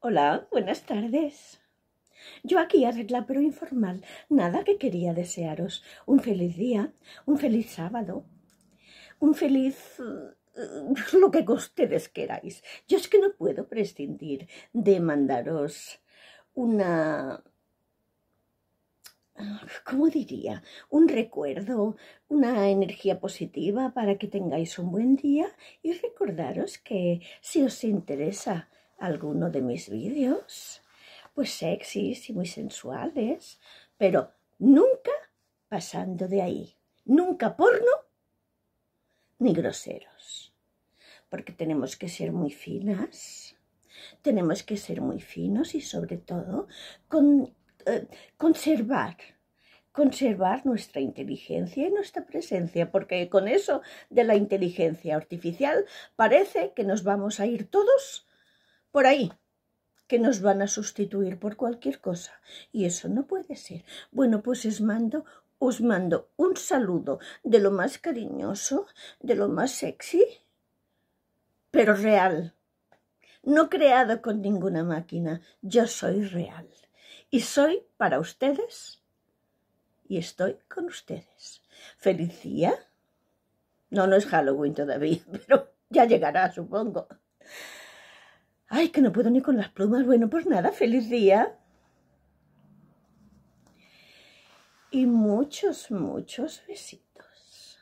Hola, buenas tardes. Yo aquí arregla pero informal, nada que quería desearos. Un feliz día, un feliz sábado, un feliz eh, lo que ustedes queráis. Yo es que no puedo prescindir de mandaros una... ¿Cómo diría? Un recuerdo, una energía positiva para que tengáis un buen día y recordaros que si os interesa alguno de mis vídeos, pues sexys y muy sensuales, pero nunca pasando de ahí, nunca porno ni groseros, porque tenemos que ser muy finas, tenemos que ser muy finos y sobre todo con, eh, conservar conservar nuestra inteligencia y nuestra presencia, porque con eso de la inteligencia artificial parece que nos vamos a ir todos por ahí que nos van a sustituir por cualquier cosa. Y eso no puede ser. Bueno, pues os mando, os mando un saludo de lo más cariñoso, de lo más sexy, pero real. No creado con ninguna máquina. Yo soy real. Y soy para ustedes. Y estoy con ustedes. ¿Felicidad? No, no es Halloween todavía, pero ya llegará, supongo. Ay, que no puedo ni con las plumas. Bueno, pues nada, feliz día. Y muchos, muchos besitos.